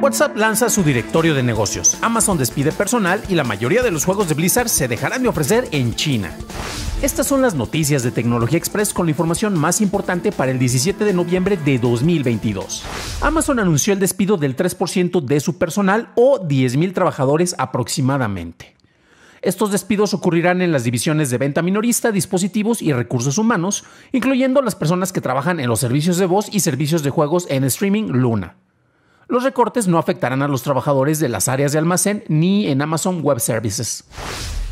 WhatsApp lanza su directorio de negocios, Amazon despide personal y la mayoría de los juegos de Blizzard se dejarán de ofrecer en China. Estas son las noticias de Tecnología Express con la información más importante para el 17 de noviembre de 2022. Amazon anunció el despido del 3% de su personal o 10.000 trabajadores aproximadamente. Estos despidos ocurrirán en las divisiones de venta minorista, dispositivos y recursos humanos, incluyendo las personas que trabajan en los servicios de voz y servicios de juegos en streaming Luna. Los recortes no afectarán a los trabajadores de las áreas de almacén ni en Amazon Web Services.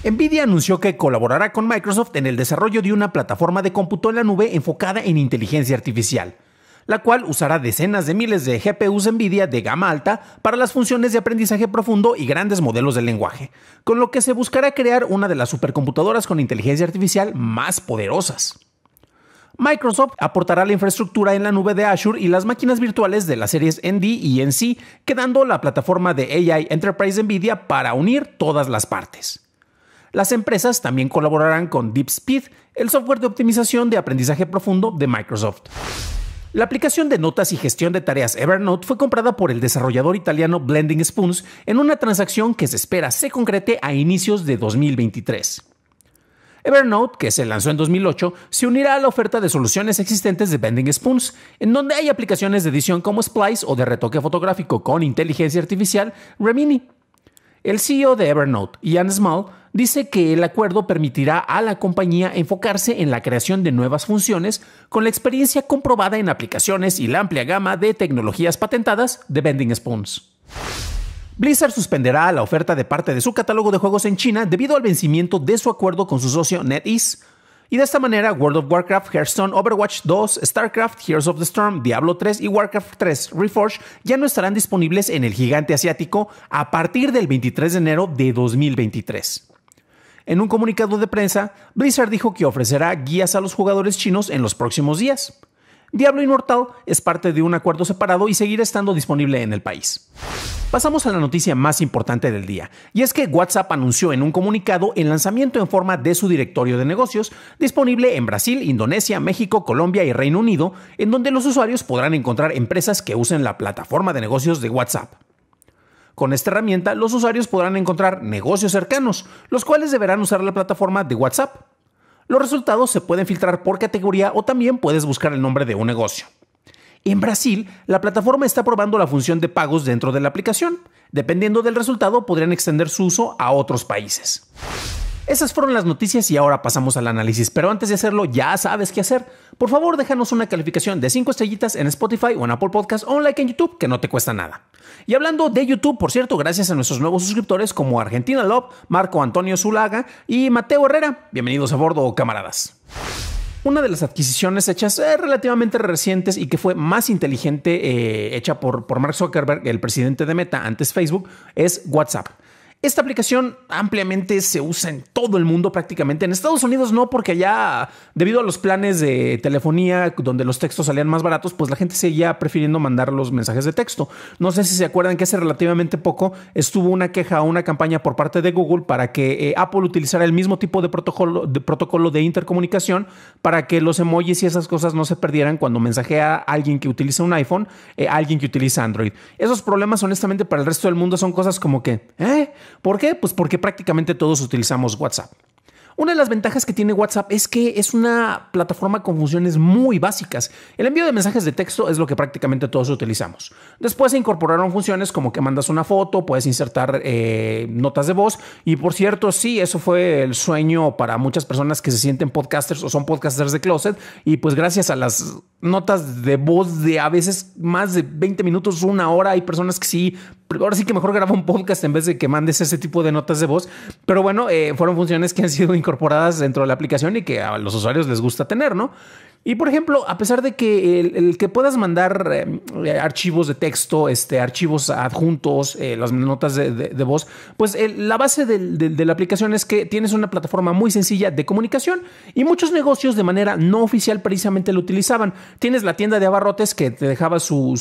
Nvidia anunció que colaborará con Microsoft en el desarrollo de una plataforma de cómputo en la nube enfocada en inteligencia artificial la cual usará decenas de miles de GPUs NVIDIA de gama alta para las funciones de aprendizaje profundo y grandes modelos de lenguaje, con lo que se buscará crear una de las supercomputadoras con inteligencia artificial más poderosas. Microsoft aportará la infraestructura en la nube de Azure y las máquinas virtuales de las series ND y NC, quedando la plataforma de AI Enterprise NVIDIA para unir todas las partes. Las empresas también colaborarán con DeepSpeed, el software de optimización de aprendizaje profundo de Microsoft. La aplicación de notas y gestión de tareas Evernote fue comprada por el desarrollador italiano Blending Spoons en una transacción que se espera se concrete a inicios de 2023. Evernote, que se lanzó en 2008, se unirá a la oferta de soluciones existentes de Blending Spoons, en donde hay aplicaciones de edición como Splice o de retoque fotográfico con inteligencia artificial, Remini. El CEO de Evernote, Ian Small, dice que el acuerdo permitirá a la compañía enfocarse en la creación de nuevas funciones con la experiencia comprobada en aplicaciones y la amplia gama de tecnologías patentadas de Bending Spoons. Blizzard suspenderá la oferta de parte de su catálogo de juegos en China debido al vencimiento de su acuerdo con su socio NetEase y de esta manera, World of Warcraft, Hearthstone, Overwatch 2, StarCraft, Heroes of the Storm, Diablo 3 y Warcraft 3 Reforged ya no estarán disponibles en el gigante asiático a partir del 23 de enero de 2023. En un comunicado de prensa, Blizzard dijo que ofrecerá guías a los jugadores chinos en los próximos días. Diablo Inmortal es parte de un acuerdo separado y seguirá estando disponible en el país. Pasamos a la noticia más importante del día, y es que WhatsApp anunció en un comunicado el lanzamiento en forma de su directorio de negocios, disponible en Brasil, Indonesia, México, Colombia y Reino Unido, en donde los usuarios podrán encontrar empresas que usen la plataforma de negocios de WhatsApp. Con esta herramienta, los usuarios podrán encontrar negocios cercanos, los cuales deberán usar la plataforma de WhatsApp. Los resultados se pueden filtrar por categoría o también puedes buscar el nombre de un negocio. En Brasil, la plataforma está probando la función de pagos dentro de la aplicación. Dependiendo del resultado, podrían extender su uso a otros países. Esas fueron las noticias y ahora pasamos al análisis, pero antes de hacerlo ya sabes qué hacer. Por favor, déjanos una calificación de 5 estrellitas en Spotify o en Apple Podcasts o un like en YouTube que no te cuesta nada. Y hablando de YouTube, por cierto, gracias a nuestros nuevos suscriptores como Argentina Love, Marco Antonio Zulaga y Mateo Herrera. Bienvenidos a bordo, camaradas. Una de las adquisiciones hechas eh, relativamente recientes y que fue más inteligente eh, hecha por, por Mark Zuckerberg, el presidente de Meta, antes Facebook, es WhatsApp. Esta aplicación ampliamente se usa en todo el mundo prácticamente. En Estados Unidos no, porque allá, debido a los planes de telefonía, donde los textos salían más baratos, pues la gente seguía prefiriendo mandar los mensajes de texto. No sé si se acuerdan que hace relativamente poco estuvo una queja, o una campaña por parte de Google para que eh, Apple utilizara el mismo tipo de protocolo, de protocolo de intercomunicación para que los emojis y esas cosas no se perdieran cuando mensajea a alguien que utiliza un iPhone, a eh, alguien que utiliza Android. Esos problemas, honestamente, para el resto del mundo son cosas como que, ¿eh? ¿Por qué? Pues porque prácticamente todos utilizamos WhatsApp. Una de las ventajas que tiene WhatsApp es que es una plataforma con funciones muy básicas. El envío de mensajes de texto es lo que prácticamente todos utilizamos. Después se incorporaron funciones como que mandas una foto, puedes insertar eh, notas de voz. Y por cierto, sí, eso fue el sueño para muchas personas que se sienten podcasters o son podcasters de closet. Y pues gracias a las notas de voz de a veces más de 20 minutos, una hora. Hay personas que sí, ahora sí que mejor graba un podcast en vez de que mandes ese tipo de notas de voz. Pero bueno, eh, fueron funciones que han sido incorporadas dentro de la aplicación y que a los usuarios les gusta tener, ¿no? Y por ejemplo, a pesar de que el, que puedas mandar eh, eh, archivos de texto, este, archivos adjuntos, eh, las notas de, voz, pues la base de la aplicación es que tienes una plataforma muy sencilla de comunicación y muchos negocios de manera no oficial precisamente lo utilizaban. Tienes la tienda de abarrotes que te dejaba su,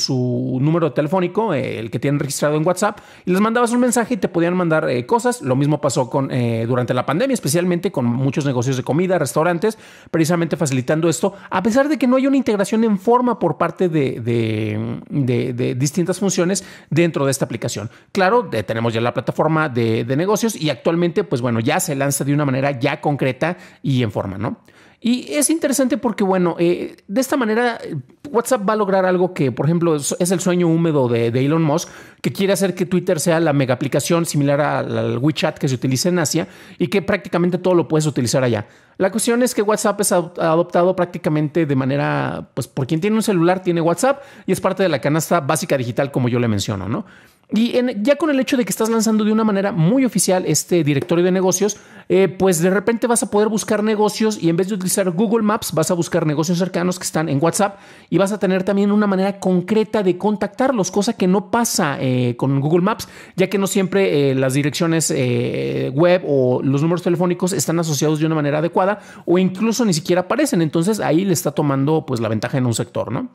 número telefónico, el que tienen registrado en WhatsApp, y les mandabas un mensaje y te podían mandar cosas. Lo mismo pasó con, durante la pandemia, especialmente con muchos negocios de comida, restaurantes, precisamente facilitando esto a pesar de que no hay una integración en forma por parte de, distintas funciones dentro de esta aplicación. Claro, tenemos ya la plataforma de, negocios y actualmente, pues bueno, ya se lanza de una manera ya concreta y en forma, ¿no? Y es interesante porque, bueno, eh, de esta manera eh, WhatsApp va a lograr algo que, por ejemplo, es, el sueño húmedo de, de Elon Musk, que quiere hacer que Twitter sea la mega aplicación similar al WeChat que se utiliza en Asia y que prácticamente todo lo puedes utilizar allá. La cuestión es que WhatsApp es adoptado prácticamente de manera, pues por quien tiene un celular tiene WhatsApp y es parte de la canasta básica digital como yo le menciono, ¿no? Y ya con el hecho de que estás lanzando de una manera muy oficial este directorio de negocios, eh, pues de repente vas a poder buscar negocios y en vez de utilizar Google Maps, vas a buscar negocios cercanos que están en WhatsApp y vas a tener también una manera concreta de contactarlos, cosa que no pasa eh, con Google Maps, ya que no siempre eh, las direcciones web o los números telefónicos están asociados de una manera adecuada o incluso ni siquiera aparecen. Entonces ahí le está tomando pues la ventaja en un sector, ¿no?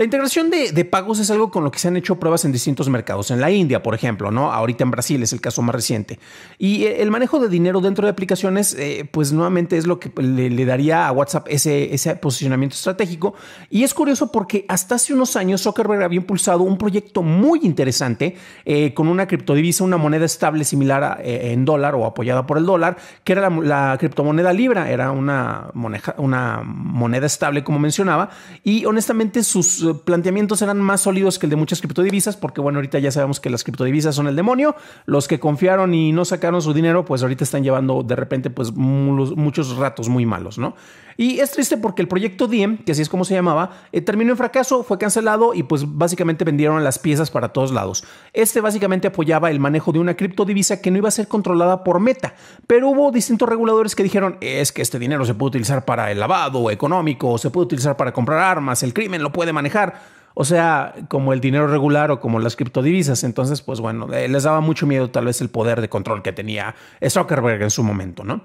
La integración de, pagos es algo con lo que se han hecho pruebas en distintos mercados. En la India, por ejemplo, ¿no? Ahorita en Brasil es el caso más reciente. Y eh, el manejo de dinero dentro de aplicaciones, eh, pues nuevamente es lo que le, daría a WhatsApp ese, posicionamiento estratégico. Y es curioso porque hasta hace unos años Zuckerberg había impulsado un proyecto muy interesante eh, con una criptodivisa, una moneda estable similar en dólar o apoyada por el dólar, que era la, criptomoneda Libra. Era una, una moneda estable, como mencionaba. Y honestamente, sus planteamientos eran más sólidos que el de muchas criptodivisas, porque bueno, ahorita ya sabemos que las criptodivisas son el demonio. Los que confiaron y no sacaron su dinero, pues ahorita están llevando de repente pues muchos ratos muy malos, ¿no? Y es triste porque el proyecto Diem, que así es como se llamaba, eh, terminó en fracaso, fue cancelado y pues básicamente vendieron las piezas para todos lados. Este básicamente apoyaba el manejo de una criptodivisa que no iba a ser controlada por Meta, pero hubo distintos reguladores que dijeron, es que este dinero se puede utilizar para el lavado económico, se puede utilizar para comprar armas, el crimen lo puede manejar. O sea, como el dinero regular o como las criptodivisas. Entonces, pues bueno, eh, les daba mucho miedo tal vez el poder de control que tenía Zuckerberg en su momento, ¿no?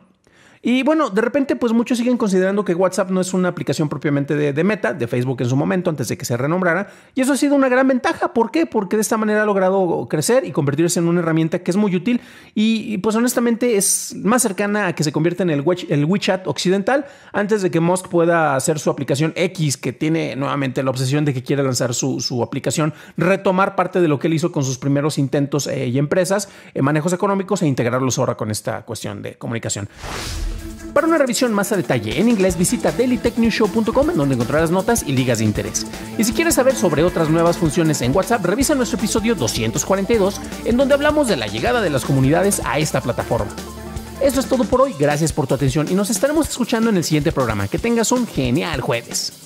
Y bueno, de repente, pues muchos siguen considerando que WhatsApp no es una aplicación propiamente de, Meta, de Facebook en su momento, antes de que se renombrara. Y eso ha sido una gran ventaja. ¿Por qué? Porque de esta manera ha logrado crecer y convertirse en una herramienta que es muy útil y, pues honestamente es más cercana a que se convierta en el, el WeChat occidental antes de que Musk pueda hacer su aplicación X, que tiene nuevamente la obsesión de que quiere lanzar su, aplicación, retomar parte de lo que él hizo con sus primeros intentos eh, y empresas, en eh, manejos económicos e integrarlos ahora con esta cuestión de comunicación. Para una revisión más a detalle en inglés, visita dailytechnewshow.com en donde encontrarás notas y ligas de interés. Y si quieres saber sobre otras nuevas funciones en WhatsApp, revisa nuestro episodio 242 en donde hablamos de la llegada de las comunidades a esta plataforma. Eso es todo por hoy, gracias por tu atención y nos estaremos escuchando en el siguiente programa. Que tengas un genial jueves.